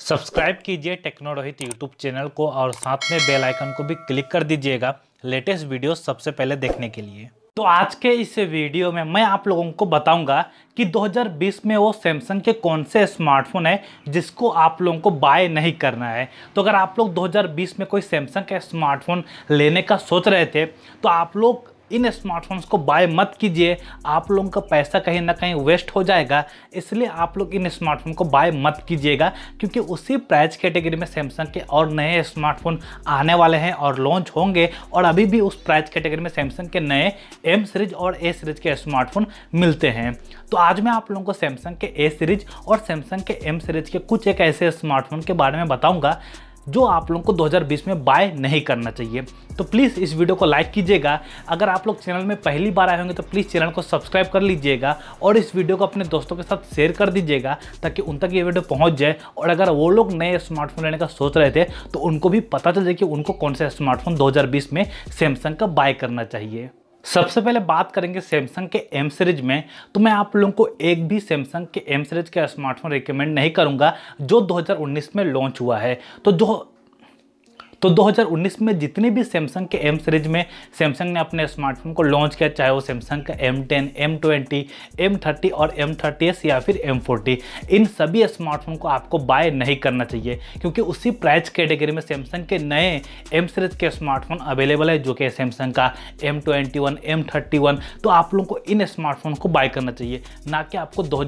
subscribe कीजिए techno Rohit YouTube channel को और साथ में बेल आइकन को भी क्लिक कर दीजिएगा लेटेस्ट वीडियो सबसे पहले देखने के लिए तो आज के इस वीडियो में मैं आप लोगों को बताऊंगा कि 2020 में वो सैमसंग के कौन से स्मार्टफोन है जिसको आप लोगों को बाय नहीं करना है तो अगर आप लोग 2020 में कोई सैमसंग का स्मार्टफोन लेने का सोच रहे थे तो आप लोग इन स्मार्टफोन्स को बाय मत कीजिए आप लोगों का पैसा कहीं ना कहीं वेस्ट हो जाएगा इसलिए आप लोग इन स्मार्टफोन को बाय मत कीजिएगा क्योंकि उसी प्राइस कैटेगरी में सैमसंग के और नए स्मार्टफोन आने वाले हैं और लॉन्च होंगे और अभी भी उस प्राइस कैटेगरी में सैमसंग के नए एम सीरीज और ए सीरीज के स्मार्टफोन मिलते हैं तो आज मैं आप लोगों को सैमसंग के ए सीरीज और सैमसंग के एम सीरीज के कुछ एक ऐसे स्मार्टफोन के बारे में बताऊँगा जो आप लोगों को 2020 में बाय नहीं करना चाहिए तो प्लीज़ इस वीडियो को लाइक कीजिएगा अगर आप लोग चैनल में पहली बार आए होंगे तो प्लीज़ चैनल को सब्सक्राइब कर लीजिएगा और इस वीडियो को अपने दोस्तों के साथ शेयर कर दीजिएगा ताकि उन तक ये वीडियो पहुंच जाए और अगर वो लोग नए स्मार्टफोन लेने का सोच रहे थे तो उनको भी पता चल जाए कि उनको कौन सा स्मार्टफोन दो में सैमसंग का बाय करना चाहिए सबसे पहले बात करेंगे सैमसंग के एम सीरीज में तो मैं आप लोगों को एक भी सैमसंग के एम सीरीज का स्मार्टफोन रिकमेंड नहीं करूंगा जो 2019 में लॉन्च हुआ है तो जो तो 2019 में जितने भी सैमसंग के एम सीरीज में सैमसंग ने अपने स्मार्टफोन को लॉन्च किया चाहे वो सैमसंग का M ten M twenty M thirty और एम थर्टी एस या फिर एम फोर्टी इन सभी स्मार्टफोन को आपको बाय नहीं करना चाहिए क्योंकि उसी प्राइस कैटेगरी में सैमसंग के नए एम सीरीज के स्मार्टफोन अवेलेबल है जो कि सैमसंग का M twenty one M thirty one तो आप लोगों को इन स्मार्टफोन को बाय करना चाहिए ना कि आपको दो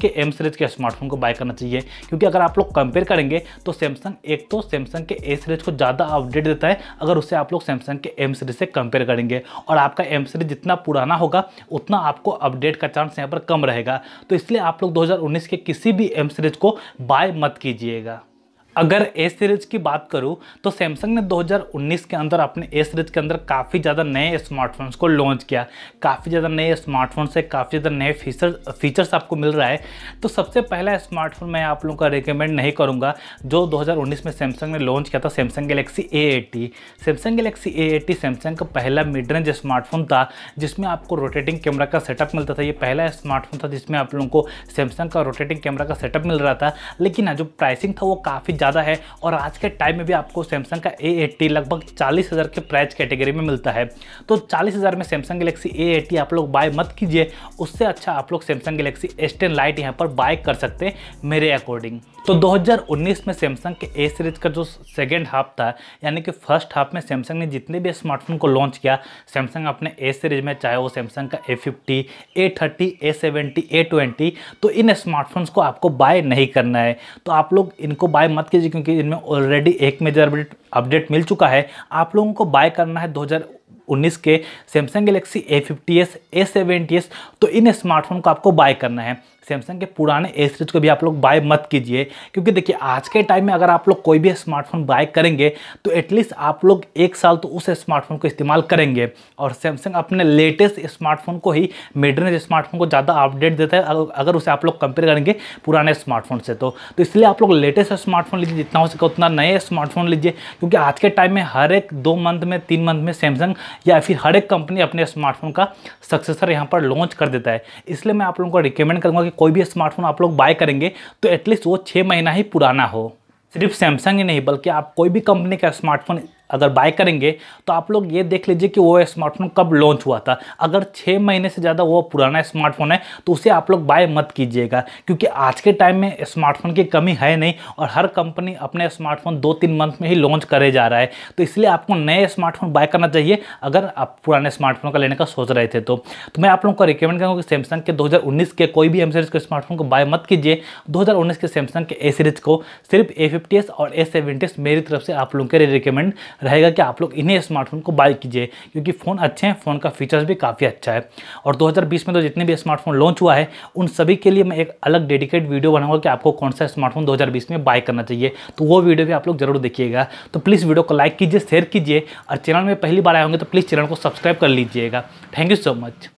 के एम सीरीज के स्मार्टफोन को बाय करना चाहिए क्योंकि अगर आप लोग कंपेयर करेंगे तो सैमसंग एक तो सैमसंग के ए सीरीज को ज़्यादा अपडेट देता है अगर उसे आप लोग सैमसंग के एम सीरीज से कंपेयर करेंगे और आपका एम सीरीज जितना पुराना होगा उतना आपको अपडेट का चांस यहाँ पर कम रहेगा तो इसलिए आप लोग दो के किसी भी एम सीरीज को बाय मत कीजिएगा अगर ए सीरीज की बात करूँ तो सैमसंग ने 2019 के अंदर अपने ए सीरीज के अंदर काफ़ी ज़्यादा नए स्मार्टफोन्स को लॉन्च किया काफ़ी ज़्यादा नए स्मार्टफोन से काफ़ी ज़्यादा नए फीचर फीचर्स आपको मिल रहा है तो सबसे पहला स्मार्टफोन मैं आप लोगों का रिकमेंड नहीं करूँगा जो 2019 में सैमसंग ने लॉन्च किया था Samsung Galaxy A eighty Samsung Galaxy A eighty Samsung का पहला मिड रेंज स्मार्टफोन था जिसमें आपको रोटेटिंग कैमरा का सेटअप मिलता था ये पहला स्मार्टफोन था जिसमें आप लोगों को सैमसंग का रोटेटिंग कैमरा का सेटअप मिल रहा था लेकिन हाँ, जो प्राइसिंग था वो काफ़ी ज़्यादा है और आज के टाइम में भी आपको सैमसंग का ए लगभग चालीस के प्राइस कैटेगरी में मिलता है तो चालीस में सैमसंग गलेक्सी ए आप लोग बाय मत कीजिए उससे अच्छा आप लोग Samsung Galaxy S ten lite यहाँ पर बाय कर सकते हैं मेरे अकॉर्डिंग तो 2019 में सैमसंग के ए सीरीज का जो सेकेंड हाफ था यानी कि फर्स्ट हाफ में सैमसंग ने जितने भी स्मार्टफोन को लॉन्च किया सैमसंग अपने ए सीरीज में चाहे वो सैमसंग का A fifty A thirty A seventy A twenty तो इन स्मार्टफोन्स को आपको बाय नहीं करना है तो आप लोग इनको बाय मत कीजिए क्योंकि इनमें ऑलरेडी एक मेजर अपडेट अपडेट मिल चुका है आप लोगों को बाय करना है 2019 के Samsung Galaxy A fifty S A seventy S तो इन स्मार्टफोन को आपको बाय करना है सैमसंग के पुराने ए सीरीज को भी आप लोग बाय मत कीजिए क्योंकि देखिए आज के टाइम में अगर आप लोग कोई भी स्मार्टफोन बाय करेंगे तो एटलीस्ट आप लोग एक साल तो उस स्मार्टफोन को इस्तेमाल करेंगे और सैमसंग अपने लेटेस्ट स्मार्टफोन को ही मिड रेंज स्मार्टफोन को ज़्यादा अपडेट देता है अगर उसे आप लोग कंपेयर करेंगे पुराने स्मार्टफोन से तो, तो इसलिए आप लोग लेटेस्ट स्मार्टफोन लीजिए जितना हो सके उतना नए स्मार्टफोन लीजिए क्योंकि आज के टाइम में हर एक दो मंथ में तीन मंथ में सैमसंग या फिर हर एक कंपनी अपने स्मार्टफोन का सक्सेसर यहाँ पर लॉन्च कर देता है इसलिए मैं आप लोगों को रिकमेंड करूँगा कि कोई भी स्मार्टफोन आप लोग बाय करेंगे तो एटलीस्ट वो छः महीना ही पुराना हो सिर्फ सैमसंग ही नहीं बल्कि आप कोई भी कंपनी का स्मार्टफोन अगर बाय करेंगे तो आप लोग ये देख लीजिए कि वो स्मार्टफोन कब लॉन्च हुआ था अगर छः महीने से ज़्यादा वो पुराना स्मार्टफोन है तो उसे आप लोग बाय मत कीजिएगा क्योंकि आज के टाइम में स्मार्टफोन की कमी है नहीं और हर कंपनी अपने स्मार्टफोन दो तीन मंथ में ही लॉन्च करे जा रहा है तो इसलिए आपको नए स्मार्टफोन बाय करना चाहिए अगर आप पुराने स्मार्टफोन का लेने का सोच रहे थे तो, तो मैं आप लोगों को रिकमेंड करूँगा कि सैमसंग के दो के कोई भी एम सीरीज़ के स्मार्टफोन को बाय मत कीजिए दो के सैमसंग के ए सीरीज़ को सिर्फ ए और ए मेरी तरफ से आप लोगों के लिए रिकमेंड रहेगा कि आप लोग इन्हीं स्मार्टफोन को बाय कीजिए क्योंकि फ़ोन अच्छे हैं फ़ोन का फीचर्स भी काफ़ी अच्छा है और 2020 में तो जितने भी स्मार्टफोन लॉन्च हुआ है उन सभी के लिए मैं एक अलग डेडिकेट वीडियो बनाऊंगा कि आपको कौन सा स्मार्टफोन दो में बाय करना चाहिए तो वो वीडियो भी आप लोग जरूर देखिएगा तो प्लीज़ वीडियो को लाइक कीजिए शेयर कीजिए और चैनल में पहली बार आए होंगे तो प्लीज़ चैनल को सब्सक्राइब कर लीजिएगा थैंक यू सो मच